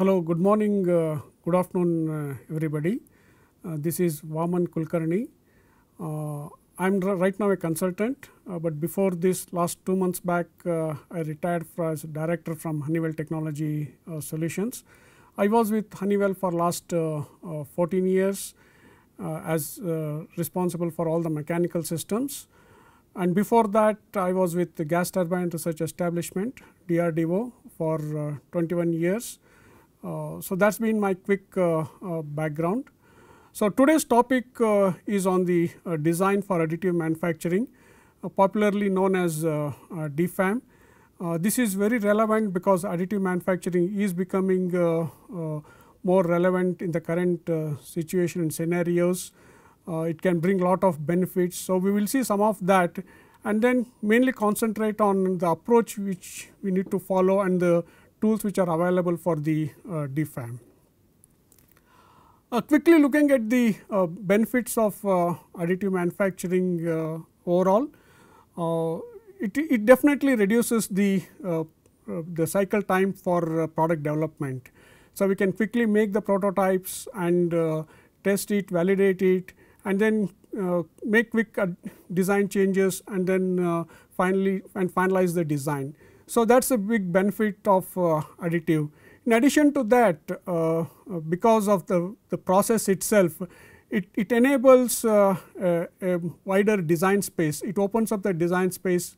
Hello, good morning, uh, good afternoon uh, everybody. Uh, this is Vaman Kulkarni. Uh, I am right now a consultant, uh, but before this last 2 months back uh, I retired as director from Honeywell Technology Solutions. I was with Honeywell for last 14 years as responsible for all the mechanical systems. And before that I was with the Gas Turbine Research Establishment DRDO for 21 years uh, so, that has been my quick uh, uh, background. So, today's topic is on the design for additive manufacturing popularly known as DFAM. this is very relevant because additive manufacturing is becoming more relevant in the current uh, situation and scenarios. Uh, it can bring lot of benefits. So, we will see some of that and then mainly concentrate on the approach which we need to follow and the tools which are available for the uh, DFAM. Uh, quickly looking at the uh, benefits of uh, additive manufacturing uh, overall, uh, it, it definitely reduces the, the cycle time for product development. So, we can quickly make the prototypes and test it, validate it and then uh, make quick design changes and then uh, finally and finalize the design. So, that is a big benefit of uh, additive. In addition to that, uh, because of the, the process itself, it, it enables a, uh, a wider design space. It opens up the design space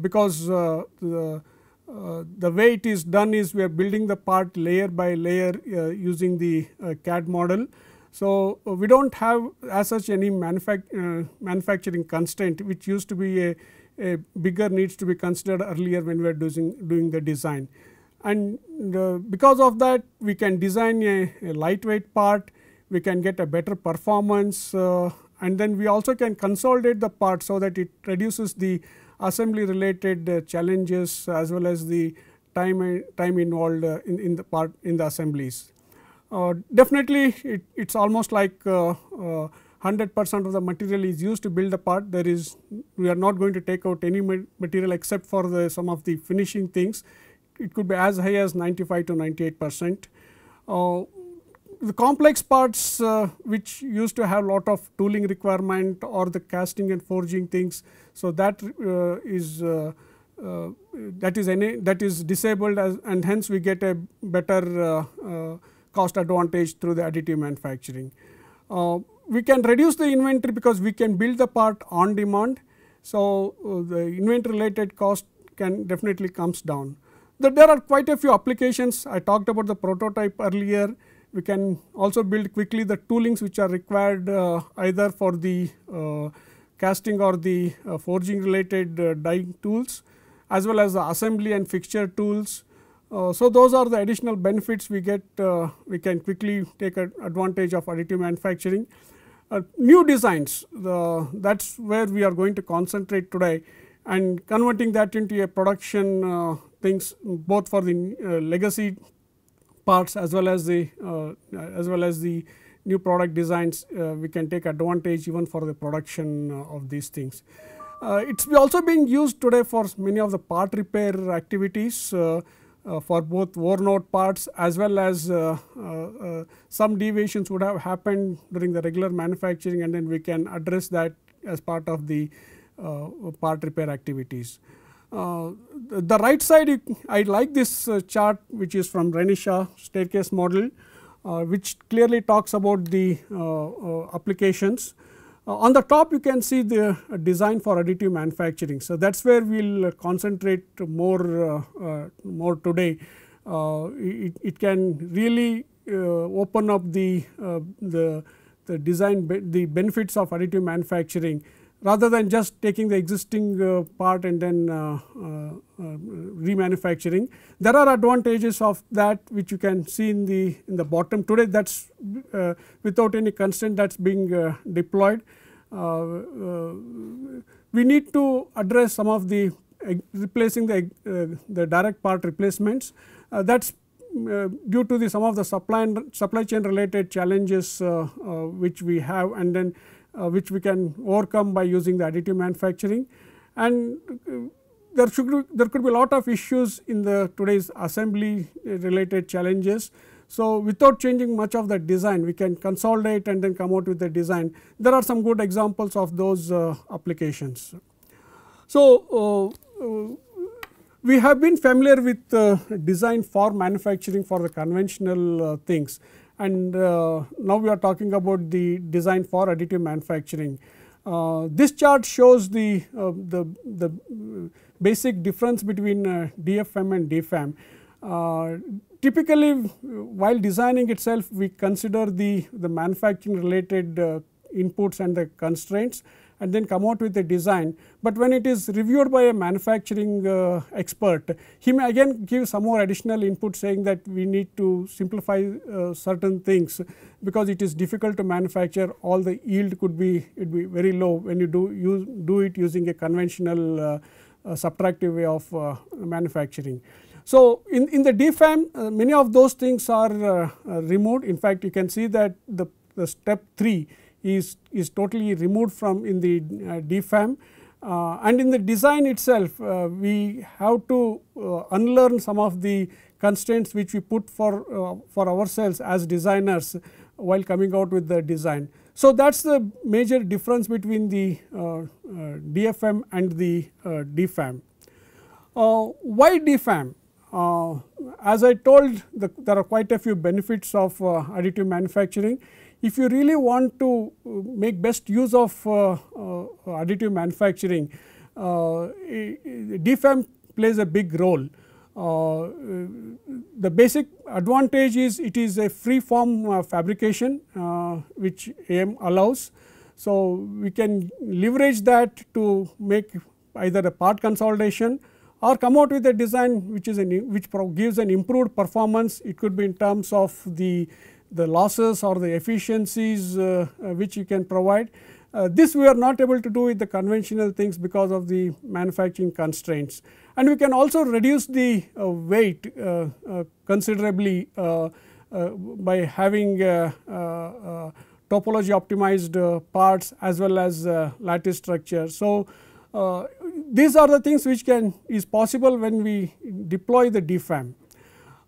because the uh, the way it is done is we are building the part layer by layer uh, using the uh, CAD model. So, we do not have as such any manufacturing constraint which used to be a a bigger needs to be considered earlier when we are doing, doing the design. And uh, because of that we can design a, a, lightweight part, we can get a better performance uh, and then we also can consolidate the part so that it reduces the assembly related uh, challenges as well as the time, time involved uh, in, in the part in the assemblies. Uh, definitely it is almost like uh, 100 percent of the material is used to build the part there is we are not going to take out any material except for the some of the finishing things it could be as high as 95 to 98 percent. Uh, the complex parts uh, which used to have lot of tooling requirement or the casting and forging things. So, that uh, is uh, uh, that is any that is disabled as and hence we get a better uh, cost advantage through the additive manufacturing we can reduce the inventory because we can build the part on demand. So, uh, the inventory related cost can definitely comes down. there are quite a few applications I talked about the prototype earlier. We can also build quickly the toolings which are required uh, either for the uh, casting or the uh, forging related uh, dyeing tools as well as the assembly and fixture tools. Uh, so, those are the additional benefits we get, uh, we can quickly take advantage of additive manufacturing. Uh, new designs the, that is where we are going to concentrate today and converting that into a production uh, things both for the uh, legacy parts as well as the uh, as well as the new product designs uh, we can take advantage even for the production of these things. it's also being used today for many of the part repair activities uh, for both worn out parts as well as uh, uh, some deviations would have happened during the regular manufacturing and then we can address that as part of the part repair activities. Uh, the right side I like this uh, chart which is from Renisha staircase model uh, which clearly talks about the applications uh, on the top you can see the uh, design for additive manufacturing. So, that is where we will uh, concentrate more, more today. It, it, can really open up the, the, the design, be the benefits of additive manufacturing rather than just taking the existing uh, part and then uh, uh, uh, remanufacturing. There are advantages of that which you can see in the in the bottom today that is uh, without any constraint that is being uh, deployed. we need to address some of the replacing the, the direct part replacements that is uh, due to the some of the supply and supply chain related challenges uh, uh, which we have and then uh, which we can overcome by using the additive manufacturing. And uh, there should be, there could be a lot of issues in the today's assembly uh, related challenges. So, without changing much of the design we can consolidate and then come out with the design. There are some good examples of those uh, applications. So, uh, uh, we have been familiar with design for manufacturing for the conventional things and uh, now we are talking about the design for additive manufacturing. Uh, this chart shows the, uh, the, the basic difference between DFM and DFAM. Uh, typically while designing itself we consider the, the manufacturing related uh, inputs and the constraints and then come out with a design. But when it is reviewed by a manufacturing uh, expert, he may again give some more additional input saying that we need to simplify uh, certain things because it is difficult to manufacture all the yield could be it be very low when you do use do it using a conventional uh, subtractive way of uh, manufacturing. So, in, in the DFAM uh, many of those things are uh, removed in fact you can see that the, the step 3 is, is totally removed from in the uh, DFAM. Uh, and in the design itself, uh, we have to uh, unlearn some of the constraints which we put for, uh, for ourselves as designers while coming out with the design. So, that is the major difference between the uh, DFM and the DFAM. why DFAM? as I told, the, there are quite a few benefits of additive manufacturing if you really want to uh, make best use of uh, uh, additive manufacturing, DFAM plays a big role. Uh, the basic advantage is it is a free form uh, fabrication uh, which AM allows. So, we can leverage that to make either a part consolidation or come out with a design which is an, which gives an improved performance. It could be in terms of the the losses or the efficiencies uh, uh, which you can provide. Uh, this we are not able to do with the conventional things because of the manufacturing constraints. And we can also reduce the weight considerably by having topology optimized parts as well as lattice structure. So, uh, these are the things which can is possible when we deploy the DFAM.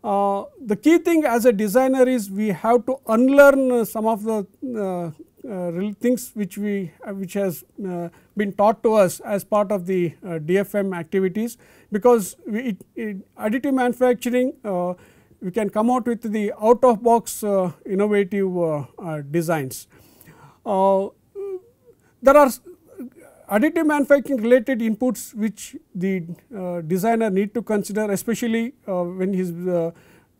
Uh, the key thing as a designer is we have to unlearn uh, some of the uh, uh things which we uh, which has been taught to us as part of the DFM activities because we, it, it additive manufacturing we can come out with the out of box innovative designs. there are additive manufacturing related inputs which the uh, designer need to consider especially uh, when he is uh,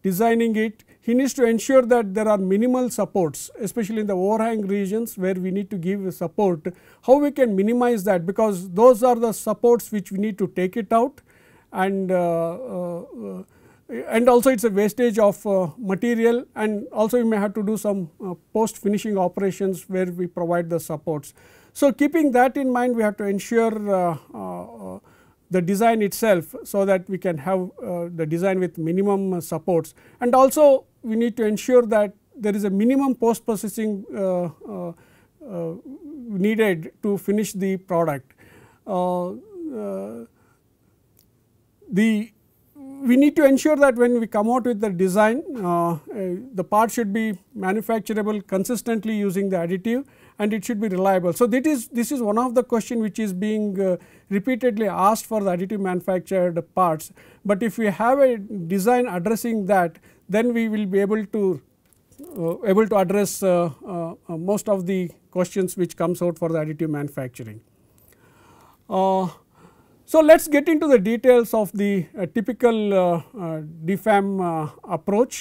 designing it, he needs to ensure that there are minimal supports especially in the overhang regions where we need to give support. How we can minimize that because those are the supports which we need to take it out and uh, uh, and also it is a wastage of uh, material and also we may have to do some uh, post finishing operations where we provide the supports. So, keeping that in mind we have to ensure uh, uh, uh, the design itself so that we can have the design with minimum supports and also we need to ensure that there is a minimum post processing needed to finish the product. the we need to ensure that when we come out with the design, uh, uh, the part should be manufacturable consistently using the additive and it should be reliable. So, is this is one of the question which is being uh, repeatedly asked for the additive manufactured parts, but if we have a design addressing that then we will be able to uh, able to address uh, uh, uh most of the questions which comes out for the additive manufacturing. Uh, so, let us get into the details of the typical DFAM approach.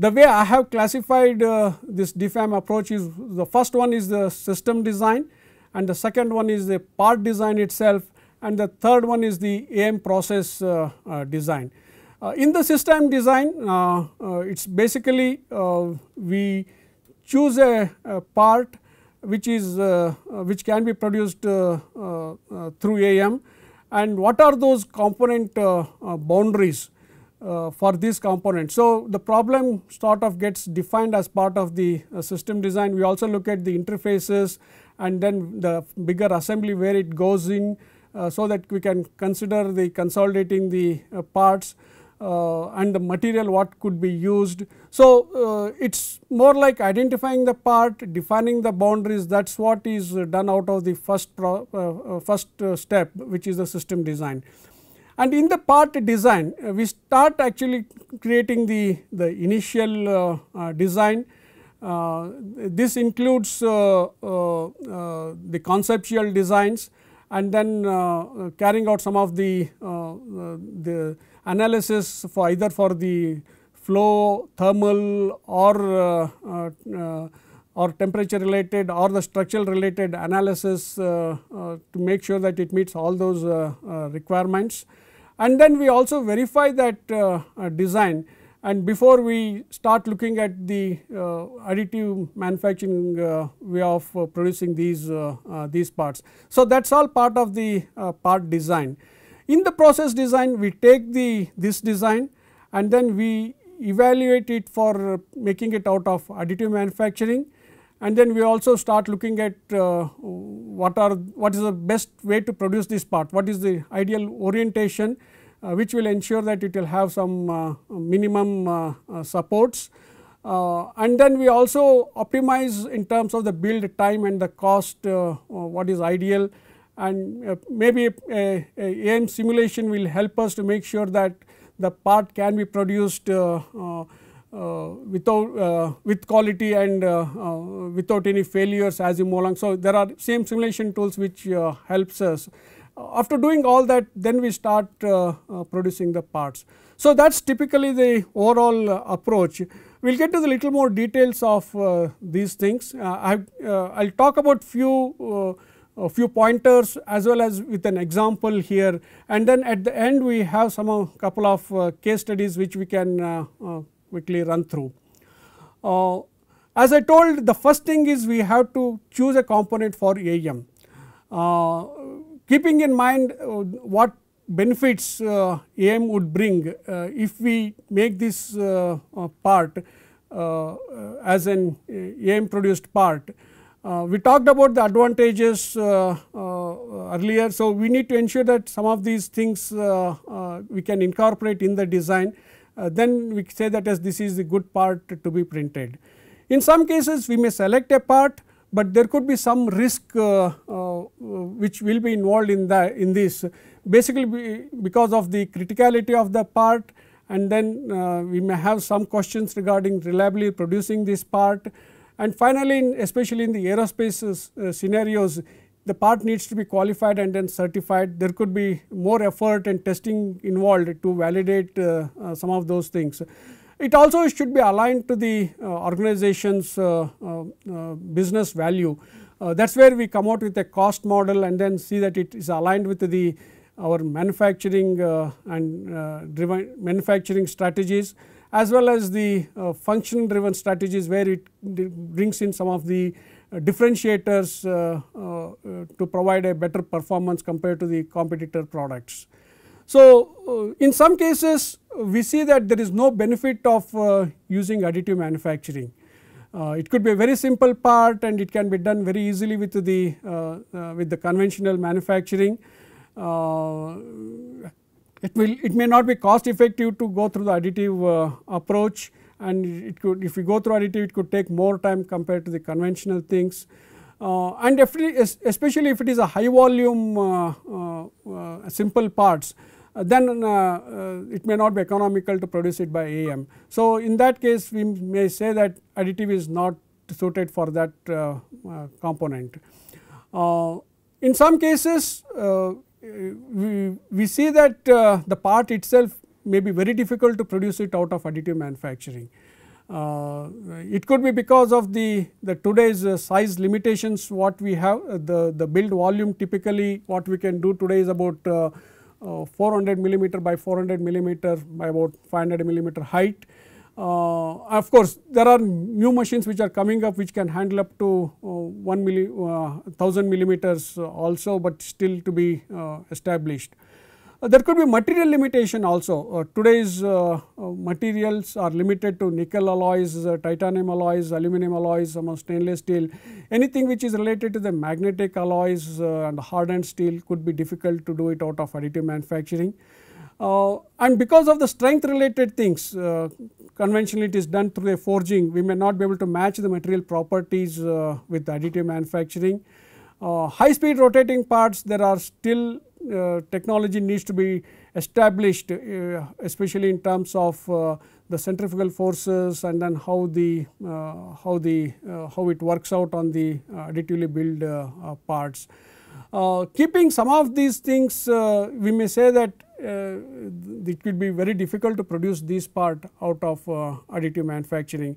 The way I have classified uh, this DFAM approach is the first one is the system design and the second one is the part design itself and the third one is the AM process uh, uh, design. Uh, in the system design, uh, uh, it is basically we choose a, a, part which is which can be produced through AM and what are those component boundaries uh, for these components. So, the problem sort of gets defined as part of the uh, system design. We also look at the interfaces and then the bigger assembly where it goes in uh, so that we can consider the consolidating the uh, parts uh, and the material what could be used. So, uh, it is more like identifying the part, defining the boundaries that is what is done out of the first, first step which is the system design. And in the part design, uh, we start actually creating the, the initial uh, uh, design. this includes the conceptual designs and then carrying out some of the, the analysis for either for the flow, thermal or, or temperature related or the structural related analysis to make sure that it meets all those requirements and then we also verify that uh, uh, design and before we start looking at the uh, additive manufacturing uh, way of producing these, these parts. So, that is all part of the part design. In the process design we take the this design and then we evaluate it for making it out of additive manufacturing and then we also start looking at uh, what are what is the best way to produce this part, what is the ideal orientation uh, which will ensure that it will have some uh, minimum uh, uh, supports. Uh, and then we also optimize in terms of the build time and the cost what is ideal and maybe a, a, AM simulation will help us to make sure that the part can be produced uh, without uh, with quality and uh, without any failures as you move along. So, there are same simulation tools which helps us. After doing all that then we start producing the parts. So, that is typically the overall approach. We will get to the little more details of uh, these things. Uh, I will talk about few uh, few pointers as well as with an example here and then at the end we have some couple of case studies which we can quickly run through. Uh, as I told the first thing is we have to choose a component for AM. Uh, keeping in mind uh, what benefits uh, AM would bring uh, if we make this part as an AM produced part. we talked about the advantages earlier. So, we need to ensure that some of these things we can incorporate in the design uh, then we say that as this is the good part to be printed. In some cases we may select a part, but there could be some risk uh, uh, which will be involved in the in this basically because of the criticality of the part and then uh, we may have some questions regarding reliably producing this part and finally in especially in the aerospace uh, scenarios the part needs to be qualified and then certified. There could be more effort and testing involved to validate uh, uh, some of those things. It also should be aligned to the uh, organization's uh, uh, uh, business value. that is where we come out with a cost model and then see that it is aligned with the our manufacturing and driven manufacturing strategies as well as the function driven strategies where it brings in some of the differentiators uh, uh, to provide a better performance compared to the competitor products. So, uh, in some cases we see that there is no benefit of using additive manufacturing. Uh, it could be a very simple part and it can be done very easily with the, uh, uh, with the conventional manufacturing. it will, it may not be cost effective to go through the additive approach and it could if we go through additive it could take more time compared to the conventional things. Uh, and if especially if it is a high volume uh, uh, uh simple parts uh, then uh, it may not be economical to produce it by AM. So, in that case we may say that additive is not suited for that component. in some cases we, we see that the part itself may be very difficult to produce it out of additive manufacturing. Uh, it could be because of the, the today's uh, size limitations what we have uh, the, the build volume typically what we can do today is about uh, uh, 400 millimeter by 400 millimeter by about 500 millimeter height. Uh, of course, there are new machines which are coming up which can handle up to 1 milli, 1000 millimeters also, but still to be established. Uh, there could be material limitation also. Uh, today's uh, materials are limited to nickel alloys, titanium alloys, aluminum alloys, some stainless steel. Anything which is related to the magnetic alloys and hardened steel could be difficult to do it out of additive manufacturing. Uh, and because of the strength related things uh, conventionally it is done through a forging we may not be able to match the material properties uh, with additive manufacturing. high speed rotating parts there are still uh, technology needs to be established uh, especially in terms of uh, the centrifugal forces and then how the uh, how the uh, how it works out on the uh, additively built parts. keeping some of these things, we may say that it could be very difficult to produce this part out of additive manufacturing.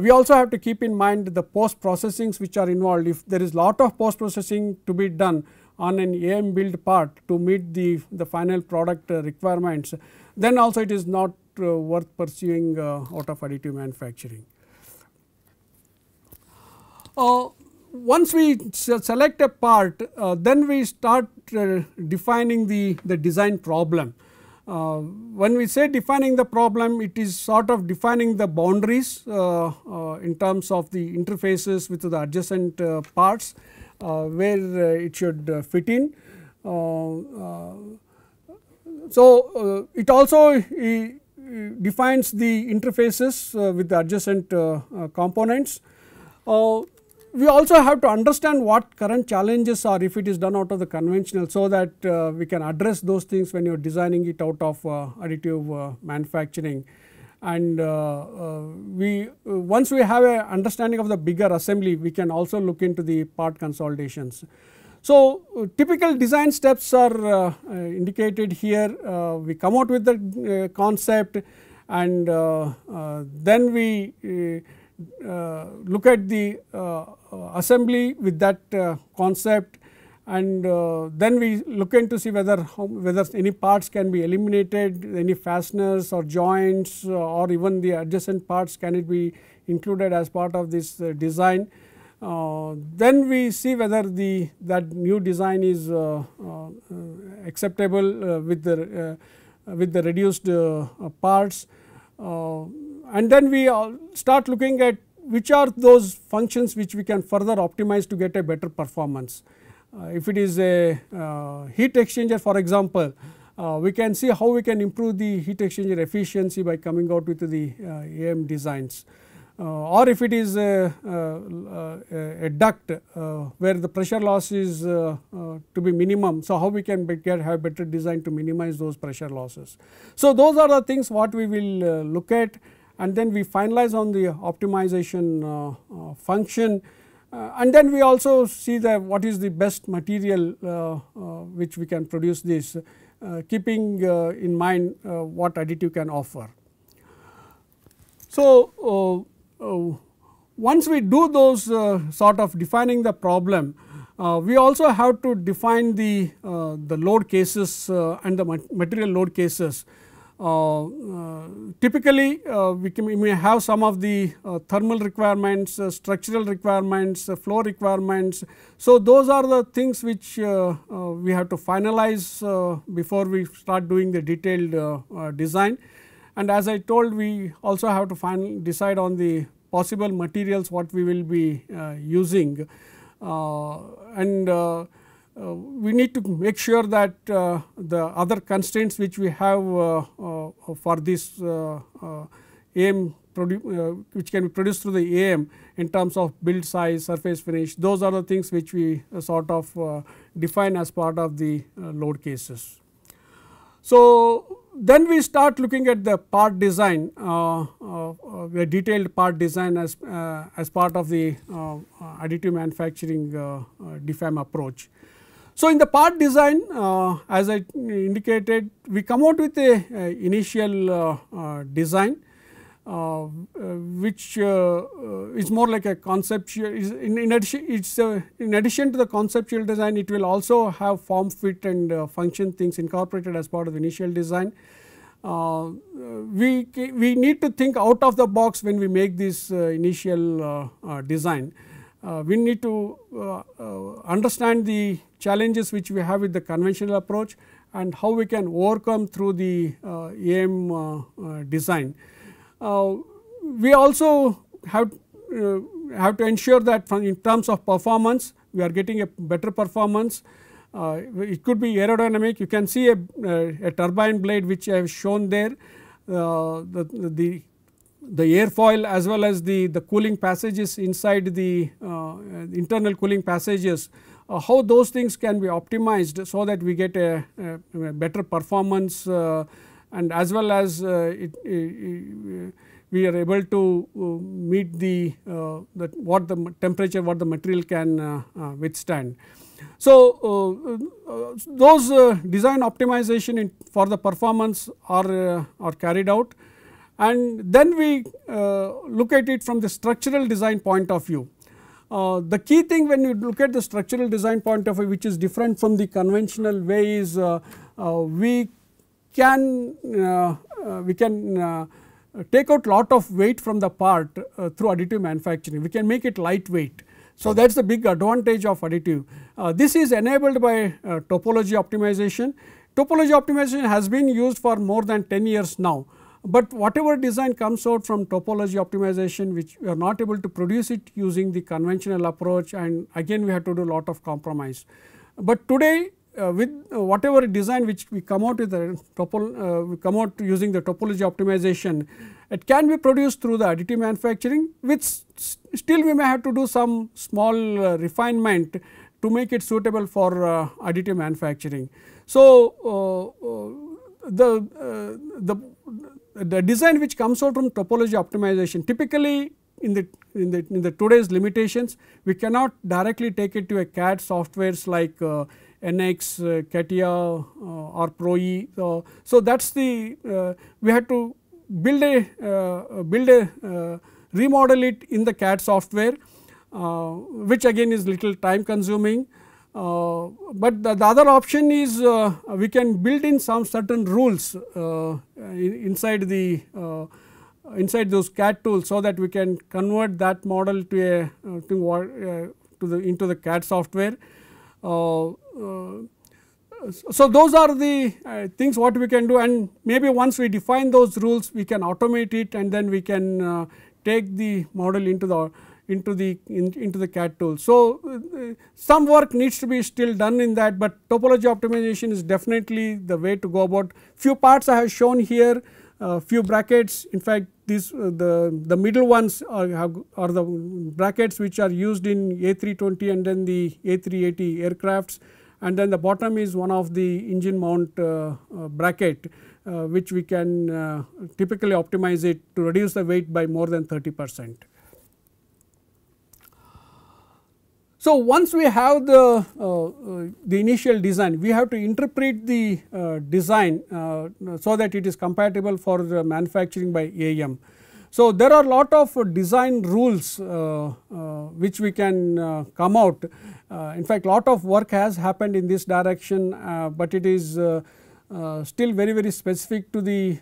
we also have to keep in mind the post processings which are involved. If there is lot of post processing to be done, on an AM build part to meet the, the final product uh, requirements, then also it is not uh, worth pursuing uh, out of additive manufacturing. Uh, once we select a part, uh, then we start uh, defining the, the design problem. when we say defining the problem, it is sort of defining the boundaries in terms of the interfaces with the adjacent parts uh, where uh, it should uh, fit in. so, it also defines the interfaces with the adjacent components. we also have to understand what current challenges are if it is done out of the conventional, so that we can address those things when you are designing it out of additive manufacturing and uh, uh, we uh, once we have a understanding of the bigger assembly we can also look into the part consolidations. So, typical design steps are indicated here we come out with the concept and then we uh, look at the uh, assembly with that uh, concept and uh, then we look into see whether whether any parts can be eliminated any fasteners or joints uh, or even the adjacent parts can it be included as part of this uh, design uh, then we see whether the that new design is uh, uh, acceptable with the with the reduced parts and then we start looking at which are those functions which we can further optimize to get a better performance uh, if it is a uh, heat exchanger for example, uh, we can see how we can improve the heat exchanger efficiency by coming out with the AM designs. or if it is a, a duct where the pressure loss is to be minimum. So, how we can get have better design to minimize those pressure losses. So, those are the things what we will look at and then we finalize on the optimization function uh, and then we also see the what is the best material uh, uh, which we can produce this uh, keeping in mind what additive can offer. So, once we do those sort of defining the problem, uh, we also have to define the, uh, the load cases uh, and the material load cases uh, uh, typically, uh, we, can, we, may have some of the thermal requirements, structural requirements, flow requirements. So, those are the things which we have to finalize before we start doing the detailed design. And as I told, we also have to final decide on the possible materials what we will be using. and uh, we need to make sure that uh, the other constraints which we have uh, uh for this uh, uh, AM which can be produced through the AM in terms of build size, surface finish, those are the things which we sort of define as part of the load cases. So, then we start looking at the part design, the detailed part design as, as part of the additive manufacturing uh, DFAM approach. So, in the part design uh, as I indicated we come out with a, a initial uh, uh design uh, uh, which is more like a conceptual in, in, addition it's in addition to the conceptual design it will also have form fit and function things incorporated as part of the initial design. Uh, we, we need to think out of the box when we make this uh, initial uh, design. we need to understand the challenges which we have with the conventional approach and how we can overcome through the uh, AM uh, uh, design. Uh, we also have, uh, have to ensure that in terms of performance, we are getting a better performance. it could be aerodynamic, you can see a, a turbine blade which I have shown there. the, the the airfoil as well as the, the cooling passages inside the uh, internal cooling passages uh, how those things can be optimized so that we get a, a, a better performance uh, and as well as uh, it, we are able to uh, meet the, uh, the, what the temperature what the material can uh, withstand. So, those design optimization in, for the performance are, are carried out and then we look at it from the structural design point of view. Uh, the key thing when you look at the structural design point of view which is different from the conventional way is uh, uh, we can uh, uh, we can uh, take out lot of weight from the part through additive manufacturing. We can make it lightweight. So, that is the big advantage of additive. this is enabled by topology optimization. Topology optimization has been used for more than 10 years now. But whatever design comes out from topology optimization which we are not able to produce it using the conventional approach and again we have to do a lot of compromise. But today uh, with uh, whatever design which we come out with uh, the uh, we come out using the topology optimization, it can be produced through the additive manufacturing which still we may have to do some small uh, refinement to make it suitable for uh, additive manufacturing. So, the, the the design which comes out from topology optimization typically in the in the in the today's limitations we cannot directly take it to a CAD softwares like uh, NX, uh, CATIA uh, or ProE. So, so that is the uh, we had to build a uh, build a uh, remodel it in the CAD software which again is little time consuming uh, but the, the, other option is uh, we can build in some certain rules uh, in, inside the uh, inside those CAD tools so that we can convert that model to a uh, to, uh, to the into the CAD software. so those are the things what we can do and maybe once we define those rules we can automate it and then we can take the model into the into the in, into the CAD tool. So, uh, some work needs to be still done in that, but topology optimization is definitely the way to go about. Few parts I have shown here, uh, few brackets. In fact, these uh, the the middle ones are have, are the brackets which are used in A320 and then the A380 aircrafts, and then the bottom is one of the engine mount uh, uh, bracket. Uh, which we can typically optimize it to reduce the weight by more than 30 percent. So, once we have the, uh, uh, the initial design, we have to interpret the uh, design uh, so that it is compatible for manufacturing by AM. So, there are lot of design rules uh, uh, which we can come out. in fact, lot of work has happened in this direction, but it is still very very specific to the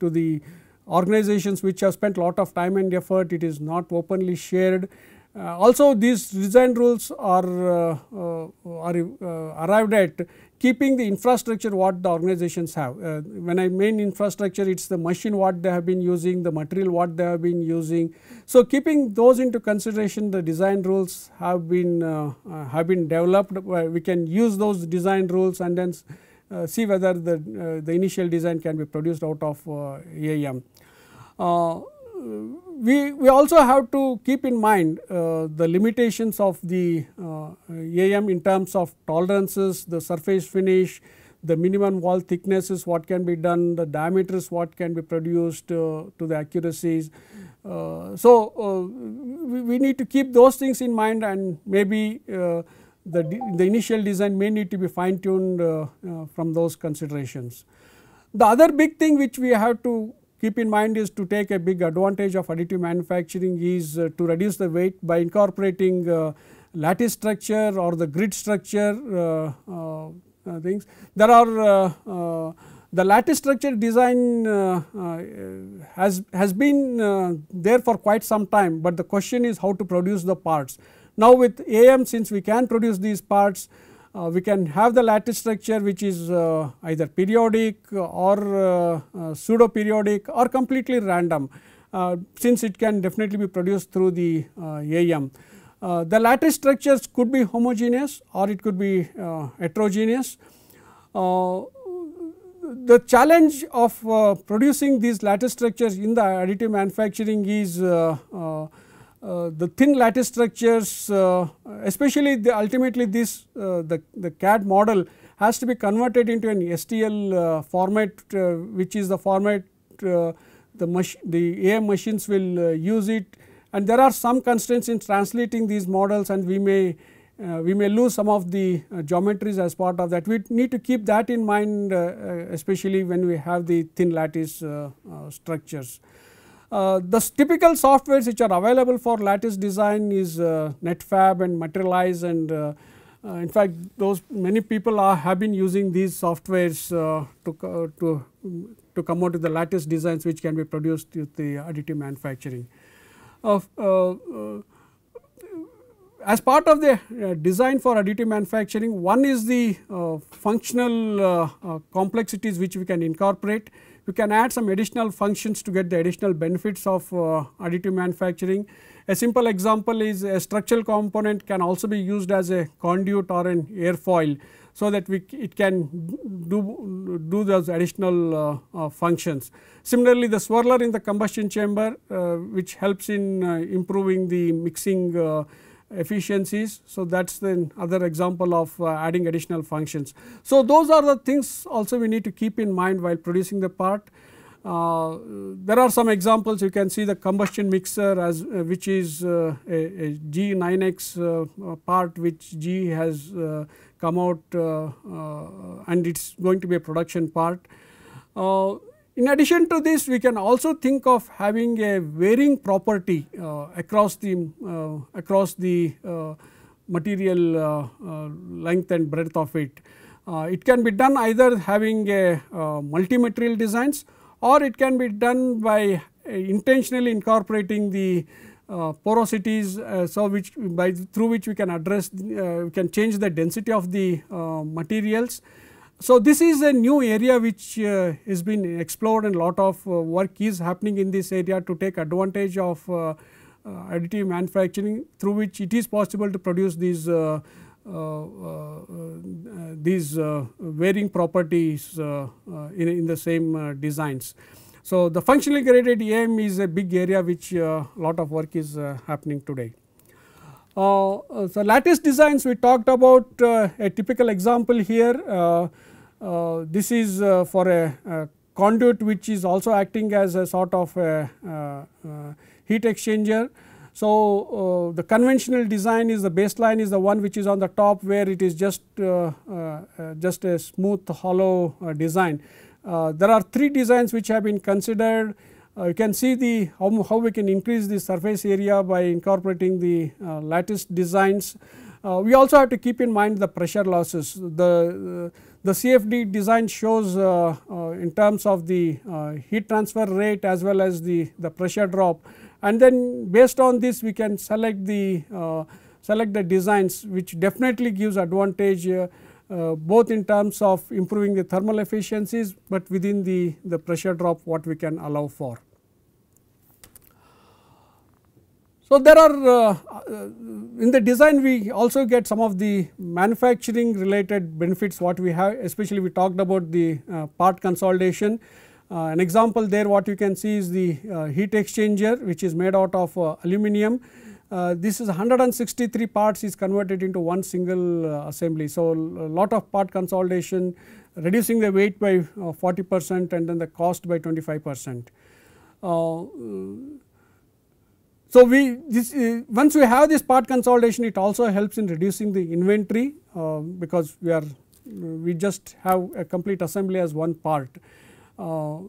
to the organizations which have spent lot of time and effort. It is not openly shared uh, also these design rules are, uh, uh, are arrived at keeping the infrastructure what the organizations have. Uh, when I mean infrastructure, it is the machine what they have been using, the material what they have been using. So, keeping those into consideration the design rules have been uh, uh, have been developed we can use those design rules and then see whether the, the initial design can be produced out of AIM we, we also have to keep in mind uh, the limitations of the uh, AM in terms of tolerances, the surface finish, the minimum wall thicknesses, what can be done, the diameters, what can be produced uh, to the accuracies. Uh, so, uh, we, we, need to keep those things in mind and maybe uh, the, the initial design may need to be fine tuned from those considerations. The other big thing which we have to keep in mind is to take a big advantage of additive manufacturing is uh, to reduce the weight by incorporating uh, lattice structure or the grid structure uh, uh, uh things. There are uh, the lattice structure design has, has been there for quite some time, but the question is how to produce the parts. Now with AM since we can produce these parts uh, we can have the lattice structure which is uh, either periodic or uh, pseudo periodic or completely random since it can definitely be produced through the AM. the lattice structures could be homogeneous or it could be heterogeneous the challenge of uh, producing these lattice structures in the additive manufacturing is uh, uh, uh, the thin lattice structures uh, especially the ultimately this uh, the, the CAD model has to be converted into an STL uh, format uh, which is the format the, the AM machines will use it and there are some constraints in translating these models and we may we may lose some of the geometries as part of that. We need to keep that in mind especially when we have the thin lattice structures. Uh, the typical softwares which are available for lattice design is uh, NetFab and Materialize and uh, uh, in fact, those many people are, have been using these softwares uh, to, to, to come out with the lattice designs which can be produced with the additive manufacturing. as part of the design for additive manufacturing, one is the functional complexities which we can incorporate you can add some additional functions to get the additional benefits of uh, additive manufacturing. A simple example is a structural component can also be used as a conduit or an airfoil. So, that we it can do, do those additional uh, uh, functions. Similarly, the swirler in the combustion chamber uh, which helps in uh, improving the mixing uh, efficiencies. So, that is the other example of uh, adding additional functions. So, those are the things also we need to keep in mind while producing the part. Uh, there are some examples you can see the combustion mixer as uh, which is uh, a a G9X uh, uh, part which G has come out and it is going to be a production part. In addition to this, we can also think of having a varying property uh, across the, uh, across the uh, material uh, uh, length and breadth of it. Uh, it can be done either having a multi-material designs or it can be done by intentionally incorporating the uh, porosities uh, so which by through which we can address uh, we can change the density of the materials so, this is a new area which uh, has been explored and lot of uh, work is happening in this area to take advantage of uh, uh additive manufacturing through which it is possible to produce these uh, uh, these varying properties in, in the same designs. So, the functionally graded EM is a big area which lot of work is happening today. so, lattice designs we talked about a typical example here uh, this is uh, for a, a, conduit which is also acting as a sort of a uh, heat exchanger. So, uh, the conventional design is the baseline is the one which is on the top where it is just, uh, uh, just a smooth hollow design. there are three designs which have been considered. you can see the how, how we can increase the surface area by incorporating the lattice designs. we also have to keep in mind the pressure losses. The the CFD design shows uh, uh, in terms of the uh, heat transfer rate as well as the, the pressure drop and then based on this we can select the uh, select the designs which definitely gives advantage uh, uh, both in terms of improving the thermal efficiencies but within the, the pressure drop what we can allow for. So, there are uh, uh, in the design we also get some of the manufacturing related benefits what we have especially we talked about the uh, part consolidation. an example there what you can see is the heat exchanger which is made out of aluminum. Uh, this is 163 parts is converted into one single uh, assembly. So, a lot of part consolidation reducing the weight by 40 percent and then the cost by 25 percent. Uh, so, we this uh, once we have this part consolidation it also helps in reducing the inventory uh, because we are we just have a complete assembly as one part. Uh,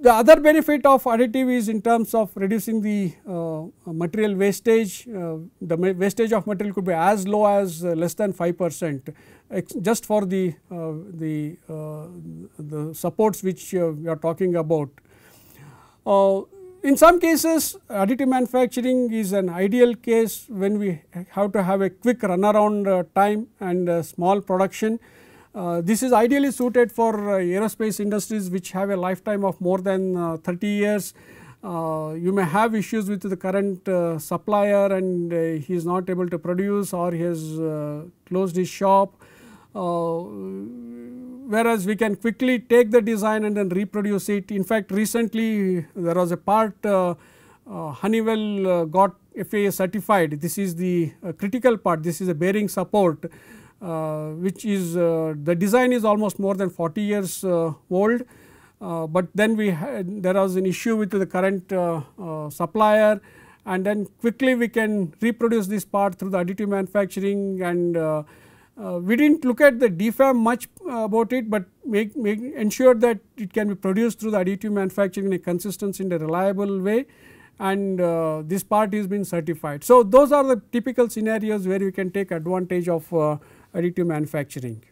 the other benefit of additive is in terms of reducing the uh, material wastage, uh, the wastage of material could be as low as uh, less than 5 percent just for the, the, the supports which we are talking about. In some cases additive manufacturing is an ideal case when we have to have a quick runaround uh, time and uh, small production. Uh, this is ideally suited for uh, aerospace industries which have a lifetime of more than uh, 30 years. Uh, you may have issues with the current supplier and he is not able to produce or he has closed his shop whereas we can quickly take the design and then reproduce it. In fact, recently there was a part uh, uh, Honeywell uh, got FAA certified. This is the uh, critical part, this is a bearing support uh, which is uh, the design is almost more than 40 years old. but then we had, there was an issue with the current supplier and then quickly we can reproduce this part through the additive manufacturing and uh, we did not look at the DFAM much uh, about it, but make, make ensure that it can be produced through the additive manufacturing in a consistent and a reliable way and uh, this part is been certified. So, those are the typical scenarios where you can take advantage of uh, additive manufacturing.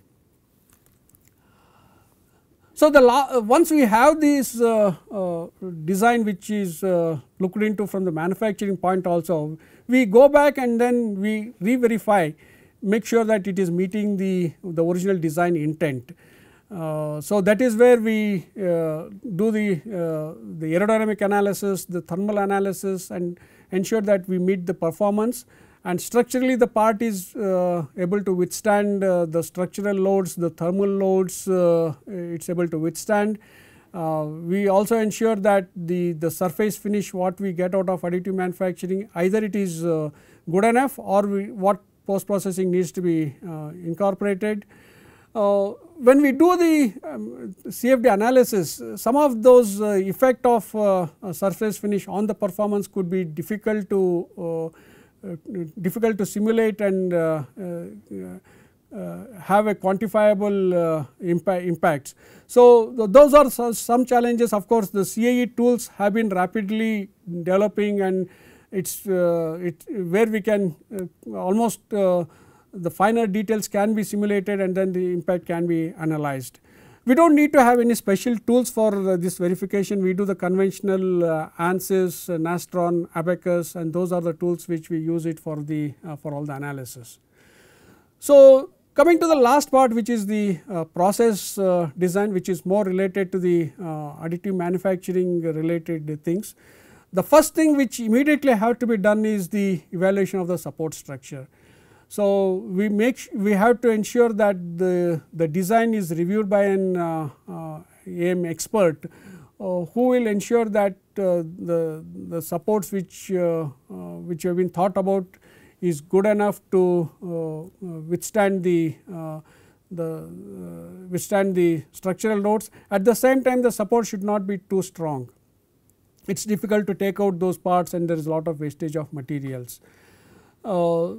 So, the uh, once we have this uh, uh design which is looked into from the manufacturing point also, we go back and then we re-verify make sure that it is meeting the, the original design intent. Uh, so, that is where we uh, do the, uh, the aerodynamic analysis, the thermal analysis and ensure that we meet the performance and structurally the part is uh, able to withstand uh, the structural loads, the thermal loads uh, it is able to withstand. we also ensure that the, the surface finish what we get out of additive manufacturing either it is good enough or we, what post processing needs to be uh, incorporated. Uh, when we do the um, CFD analysis, some of those uh, effect of surface finish on the performance could be difficult to difficult to simulate and uh, have a quantifiable uh, impact, impacts. So, th those are some challenges of course the CAE tools have been rapidly developing and it's uh, it where we can uh, almost uh, the finer details can be simulated and then the impact can be analyzed. We do not need to have any special tools for uh, this verification. We do the conventional uh, ANSYS, uh, Nastron, Abacus and those are the tools which we use it for the for all the analysis. So, coming to the last part which is the process design which is more related to the additive manufacturing related things. The first thing which immediately have to be done is the evaluation of the support structure. So, we make we have to ensure that the, the design is reviewed by an uh, uh, AM expert uh, who will ensure that uh, the, the supports which, uh, uh, which have been thought about is good enough to withstand the the withstand the structural loads. At the same time the support should not be too strong it is difficult to take out those parts and there is a lot of wastage of materials. Uh,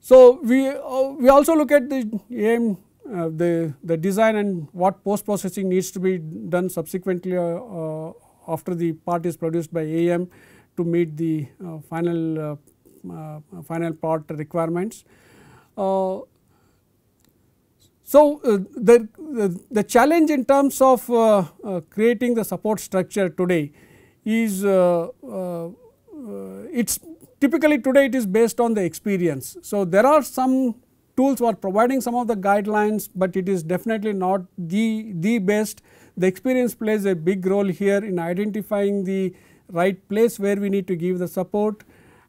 so, we, uh, we also look at the aim uh, the, the design and what post processing needs to be done subsequently uh, uh, after the part is produced by AM to meet the uh, final, final part requirements. So, uh, the, the, the, challenge in terms of uh, uh, creating the support structure today is uh, uh, it's typically today it is based on the experience. So, there are some tools for providing some of the guidelines, but it is definitely not the, the best. The experience plays a big role here in identifying the right place where we need to give the support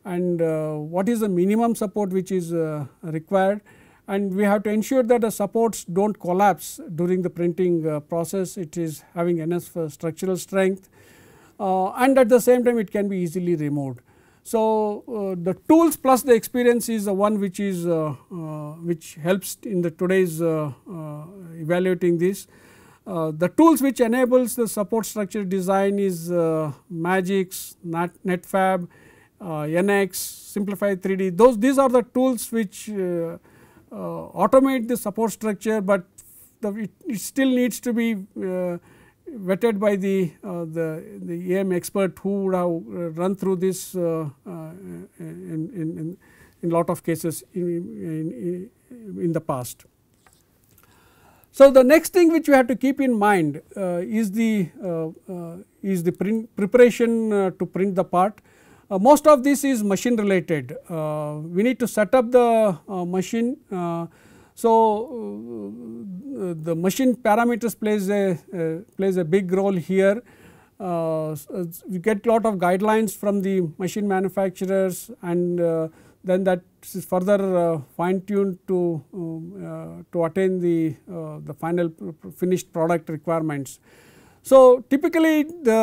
and uh, what is the minimum support which is uh, required and we have to ensure that the supports do not collapse during the printing uh, process. It is having enough uh, structural strength uh, and at the same time it can be easily removed. So, uh, the tools plus the experience is the one which is uh, uh, which helps in the today's uh, uh, evaluating this. the tools which enables the support structure design is Magix, Net NetFab, NX, Simplify 3D. Those these are the tools which automate the support structure, but the, it, it, still needs to be vetted by the, uh, the, the AM expert who would have run through this uh, uh, in, in, in lot of cases in, in, in the past. So, the next thing which you have to keep in mind uh, is the, uh, uh, is the preparation uh, to print the part. most of this is machine related. we need to set up the machine so, uh, uh, the machine parameters plays a uh, plays a big role here. Uh, uh we get lot of guidelines from the machine manufacturers and uh, then that is further fine tuned to um, to attain the the final finished product requirements. So, typically the,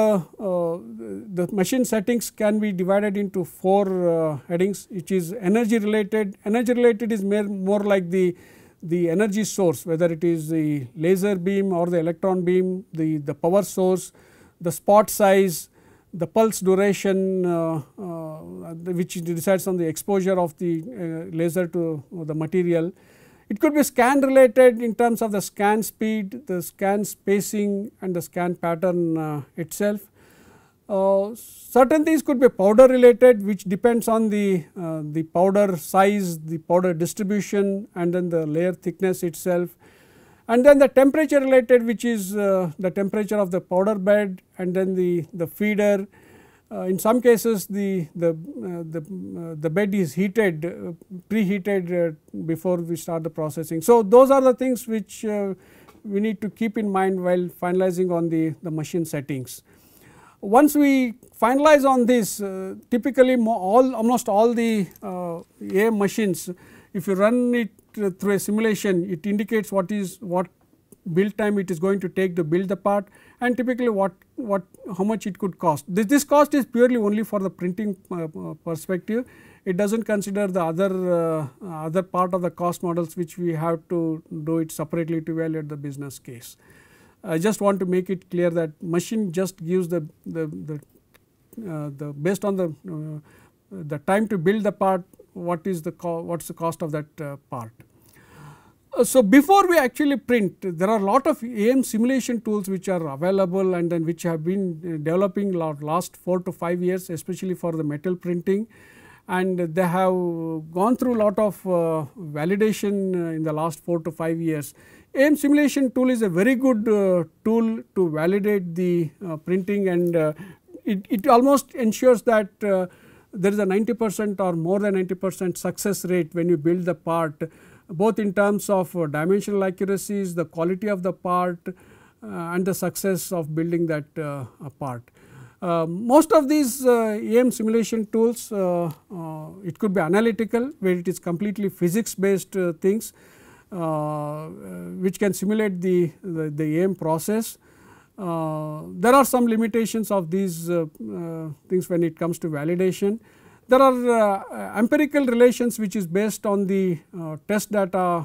the machine settings can be divided into 4 headings which is energy related, energy related is more, more like the the energy source whether it is the laser beam or the electron beam, the, the power source, the spot size, the pulse duration uh, uh, which decides on the exposure of the uh, laser to the material. It could be scan related in terms of the scan speed, the scan spacing and the scan pattern uh, itself. Uh, certain things could be powder related which depends on the, uh, the powder size, the powder distribution and then the layer thickness itself. And then the temperature related which is uh, the temperature of the powder bed and then the, the feeder. Uh, in some cases the, the, uh, the, the bed is heated, preheated before we start the processing. So, those are the things which we need to keep in mind while finalizing on the, the machine settings. Once we finalize on this, uh, typically all almost all the uh, AI machines, if you run it through a simulation, it indicates what is what build time it is going to take to build the part and typically what what how much it could cost. This, this cost is purely only for the printing uh, uh perspective. It does not consider the other uh, other part of the cost models which we have to do it separately to evaluate the business case. I just want to make it clear that machine just gives the, the, the, uh, the based on the, uh, the time to build the part what is the what is the cost of that uh, part. So, before we actually print there are a lot of AM simulation tools which are available and then which have been developing last 4 to 5 years especially for the metal printing and they have gone through a lot of validation in the last 4 to 5 years AIM simulation tool is a very good uh, tool to validate the uh, printing and uh, it, it almost ensures that uh, there is a 90 percent or more than 90 percent success rate when you build the part both in terms of uh, dimensional accuracies, the quality of the part uh, and the success of building that part. most of these AIM simulation tools, it could be analytical where it is completely physics based things uh, uh, which can simulate the, the, the AIM process. Uh, there are some limitations of these things when it comes to validation. There are empirical relations which is based on the test data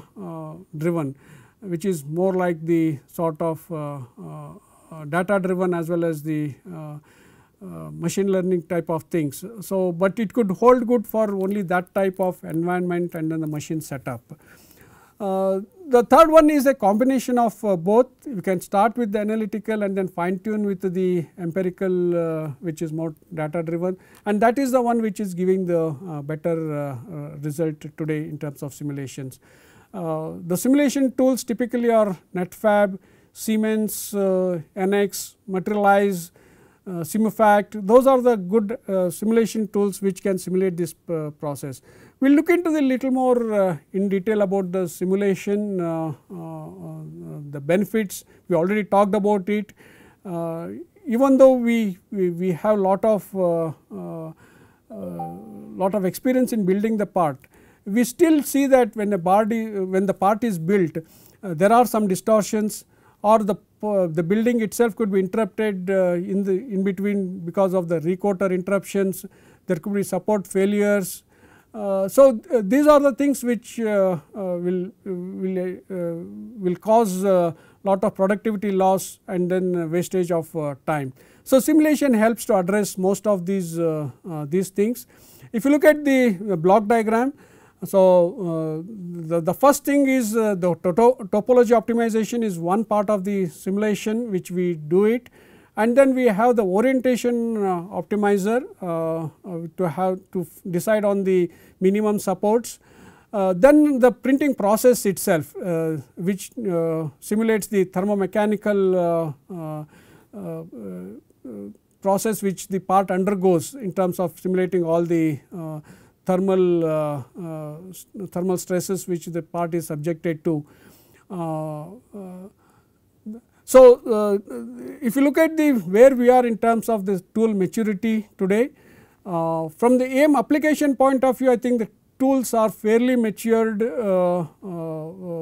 driven which is more like the sort of uh, uh, data driven as well as the uh, machine learning type of things. So, but it could hold good for only that type of environment and then the machine setup. Uh, the third one is a combination of uh, both you can start with the analytical and then fine tune with the empirical uh, which is more data driven and that is the one which is giving the better result today in terms of simulations. Uh, the simulation tools typically are NetFab, Siemens, uh, NX, Materialize, uh, Simufact. Those are the good uh, simulation tools which can simulate this process. We will look into the little more uh, in detail about the simulation, uh, uh, uh the benefits, we already talked about it. Uh, even though we, we, we have lot of lot of experience in building the part, we still see that when a body when the part is built, there are some distortions or the uh, the building itself could be interrupted uh, in the in between because of the recoder interruptions there could be support failures uh, so, uh, these are the things which uh, uh, will, will, uh, will cause lot of productivity loss and then wastage of time. So, simulation helps to address most of these, these things. If you look at the block diagram, so the, the first thing is the to topology optimization is one part of the simulation which we do it and then we have the orientation uh, optimizer uh, uh, to have to decide on the minimum supports. then the printing process itself which simulates the thermomechanical process which the part undergoes in terms of simulating all the uh, thermal uh, uh, thermal stresses which the part is subjected to so, uh, if you look at the where we are in terms of the tool maturity today, uh, from the AIM application point of view, I think the tools are fairly matured uh, uh,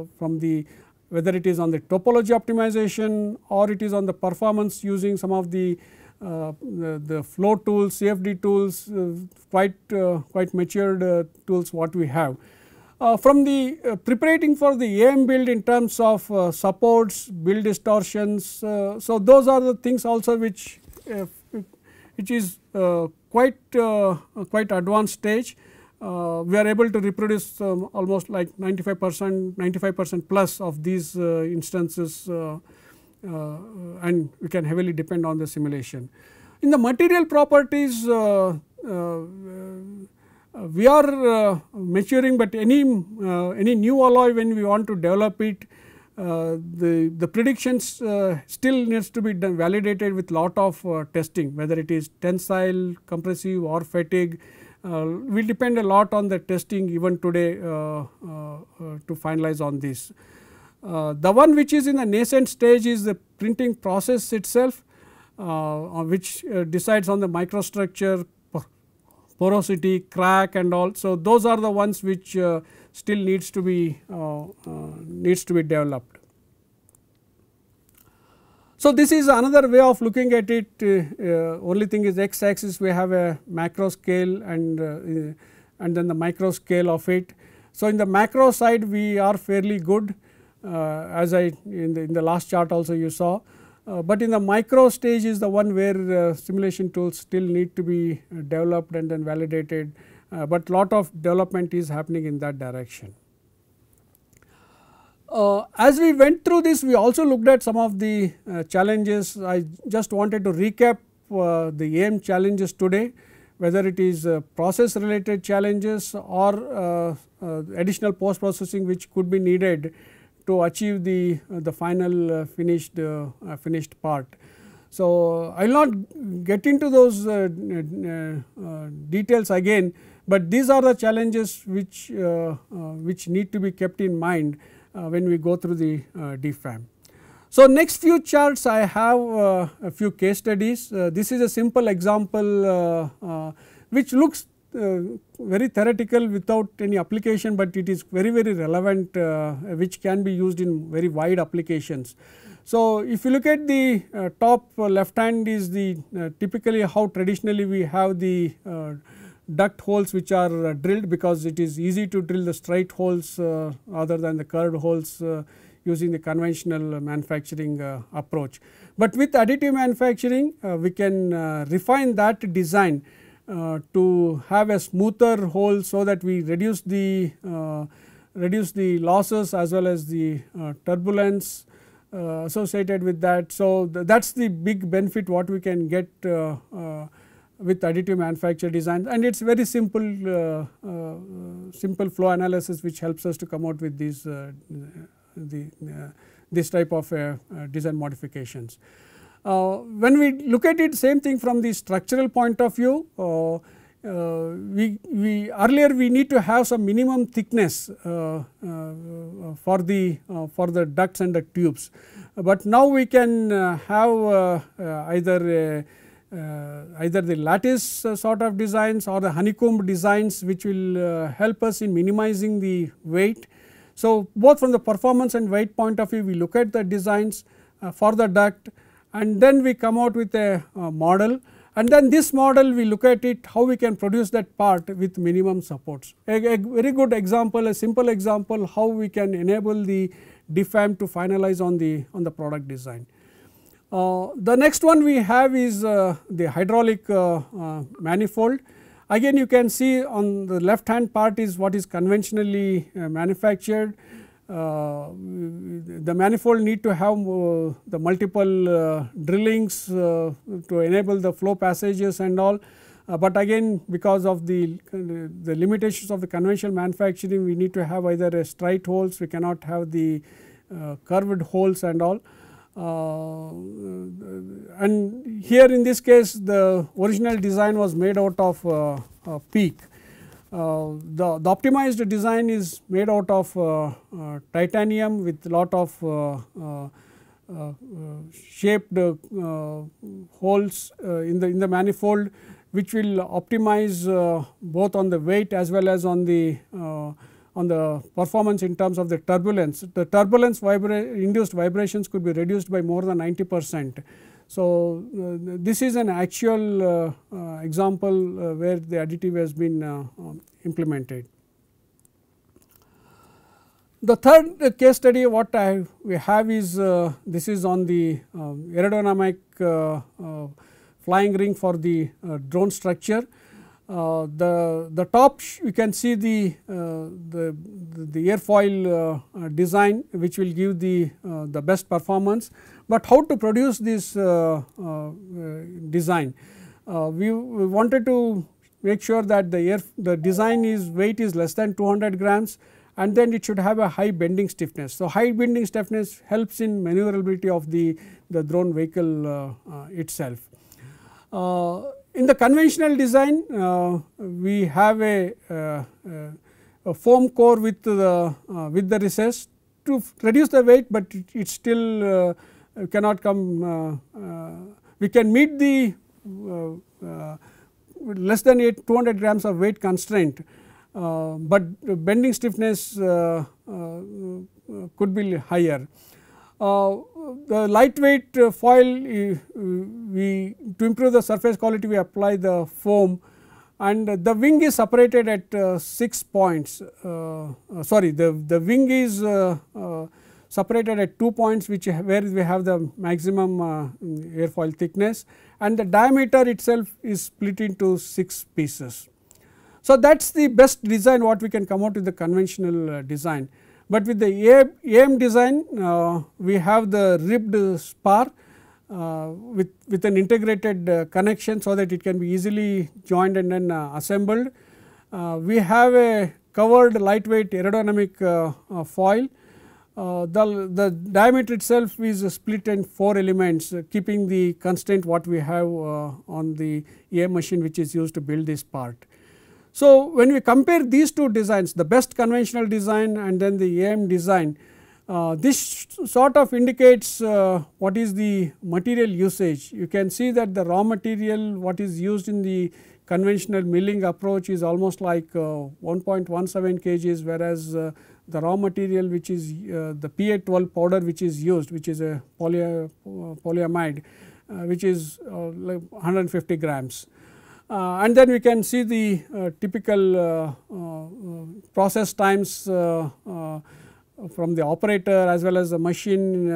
uh, from the whether it is on the topology optimization or it is on the performance using some of the uh, the, the, flow tools, CFD tools, quite quite matured tools what we have. Uh, from the uh, preparing for the AM build in terms of uh, supports, build distortions. Uh, so, those are the things also which uh, which is uh, quite quite advanced stage. we are able to reproduce um, almost like 95 percent 95 percent plus of these instances and we can heavily depend on the simulation. In the material properties uh, we are uh, maturing, but any, uh, any new alloy when we want to develop it, the, the predictions still needs to be done, validated with lot of testing whether it is tensile, compressive or fatigue will depend a lot on the testing even today to finalize on this. Uh, the one which is in the nascent stage is the printing process itself uh, which uh, decides on the microstructure porosity, crack and all. So, those are the ones which uh, still needs to be uh, uh needs to be developed. So, this is another way of looking at it uh, uh, only thing is x axis we have a macro scale and and then the micro scale of it. So, in the macro side we are fairly good uh, as I in the, in the last chart also you saw. Uh, but in the micro stage is the one where uh, simulation tools still need to be uh, developed and then validated, uh, but lot of development is happening in that direction. Uh, as we went through this we also looked at some of the uh, challenges. I just wanted to recap uh, the AIM challenges today whether it is process related challenges or additional post processing which could be needed to achieve the, the final uh, finished, uh, uh, finished part. So, I will not get into those details again, but these are the challenges which, which need to be kept in mind when we go through the DFAM. So, next few charts I have uh, a few case studies. Uh, this is a simple example uh, which looks uh, very theoretical without any application, but it is very very relevant uh, which can be used in very wide applications. So, if you look at the uh, top uh, left hand is the uh, typically how traditionally we have the uh, duct holes which are drilled because it is easy to drill the straight holes other than the curved holes using the conventional manufacturing approach. But with additive manufacturing we can refine that design uh, to have a smoother hole so that we reduce the uh, reduce the losses as well as the uh, turbulence associated with that. So, th that is the big benefit what we can get with additive manufacture design and it is very simple uh, uh, simple flow analysis which helps us to come out with these uh, the this type of design modifications. Uh, when we look at it same thing from the structural point of view, uh, uh, we, we earlier we need to have some minimum thickness uh, uh, for the uh, for the ducts and the tubes, but now we can have either either the lattice sort of designs or the honeycomb designs which will help us in minimizing the weight. So, both from the performance and weight point of view we look at the designs for the duct and then we come out with a uh, model and then this model we look at it how we can produce that part with minimum supports. A, a very good example, a simple example how we can enable the DFAM to finalize on the, on the product design. Uh, the next one we have is uh, the hydraulic uh, uh, manifold. Again you can see on the left hand part is what is conventionally uh, manufactured uh, the manifold need to have uh, the multiple uh, drillings to enable the flow passages and all. but again because of the, the limitations of the conventional manufacturing we need to have either a straight holes, we cannot have the curved holes and all. Uh, and here in this case the original design was made out of uh, a peak uh, the, the optimized design is made out of uh, uh, titanium with lot of shaped holes in the in the manifold which will optimize both on the weight as well as on the on the performance in terms of the turbulence. The turbulence vibra induced vibrations could be reduced by more than 90 percent. So, uh, this is an actual uh, uh, example where the additive has been um, implemented. The third case study what I we have is uh, this is on the um, uh, aerodynamic uh, flying ring for the drone structure. the the top you can see the the the airfoil design which will give the the best performance but how to produce this uh, uh, design. Uh, we, we wanted to make sure that the air the design is weight is less than 200 grams and then it should have a high bending stiffness. So, high bending stiffness helps in maneuverability of the, the drone vehicle uh, uh, itself. Uh, in the conventional design, we have a, a, foam core with the, with the recess to reduce the weight, but it, it still uh, cannot come uh, uh, we can meet the less than 8 200 grams of weight constraint, but bending stiffness could be higher. the lightweight foil we to improve the surface quality we apply the foam and the wing is separated at 6 points sorry the, the wing is separated at two points which where we have the maximum uh, airfoil thickness and the diameter itself is split into 6 pieces. So, that is the best design what we can come out with the conventional uh, design. But with the AM design uh, we have the ribbed spar uh, with, with an integrated uh, connection so that it can be easily joined and then uh, assembled. we have a covered lightweight aerodynamic foil uh, the, the diameter itself is split in 4 elements uh, keeping the constraint what we have uh, on the EM machine which is used to build this part. So, when we compare these two designs the best conventional design and then the EM design uh, this sort of indicates uh, what is the material usage. You can see that the raw material what is used in the conventional milling approach is almost like uh, 1.17 kgs whereas the raw material which is uh, the PA12 powder which is used which is a poly, uh, polyamide uh, which is uh, like 150 grams. Uh, and then we can see the uh, typical process times from the operator as well as the machine.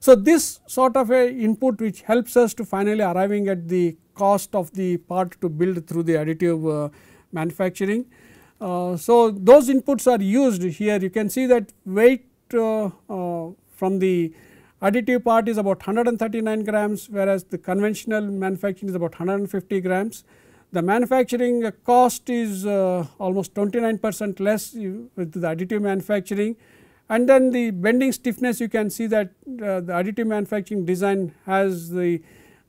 so, this sort of a input which helps us to finally arriving at the cost of the part to build through the additive manufacturing. Uh, so, those inputs are used here you can see that weight uh, uh, from the additive part is about 139 grams whereas the conventional manufacturing is about 150 grams. The manufacturing cost is uh, almost 29 percent less with the additive manufacturing and then the bending stiffness you can see that uh, the additive manufacturing design has the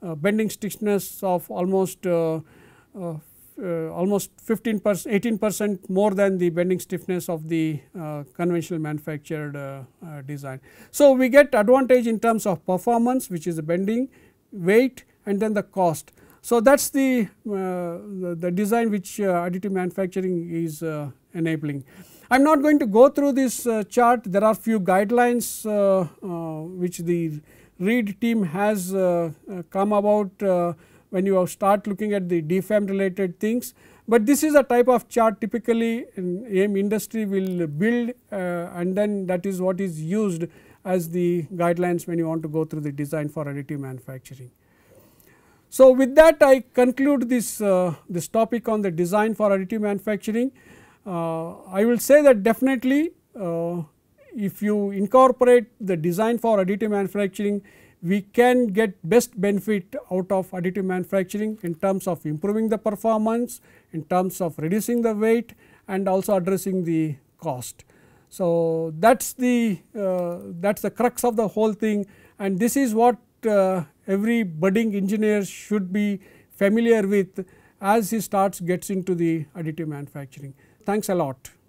uh, bending stiffness of almost uh, almost 15 percent 18 percent more than the bending stiffness of the uh, conventional manufactured uh, design. So, we get advantage in terms of performance which is the bending weight and then the cost. So, that is the, uh, the design which uh, additive manufacturing is uh, enabling. I am not going to go through this chart, there are few guidelines which the READ team has come about when you start looking at the DFAM related things. But this is a type of chart typically in industry will build uh, and then that is what is used as the guidelines when you want to go through the design for additive manufacturing. So, with that I conclude this, uh, this topic on the design for additive manufacturing. Uh, I will say that definitely uh, if you incorporate the design for additive manufacturing we can get best benefit out of additive manufacturing in terms of improving the performance, in terms of reducing the weight and also addressing the cost. So, that is the uh, that is the crux of the whole thing and this is what uh, every budding engineer should be familiar with as he starts gets into the additive manufacturing. Thanks a lot.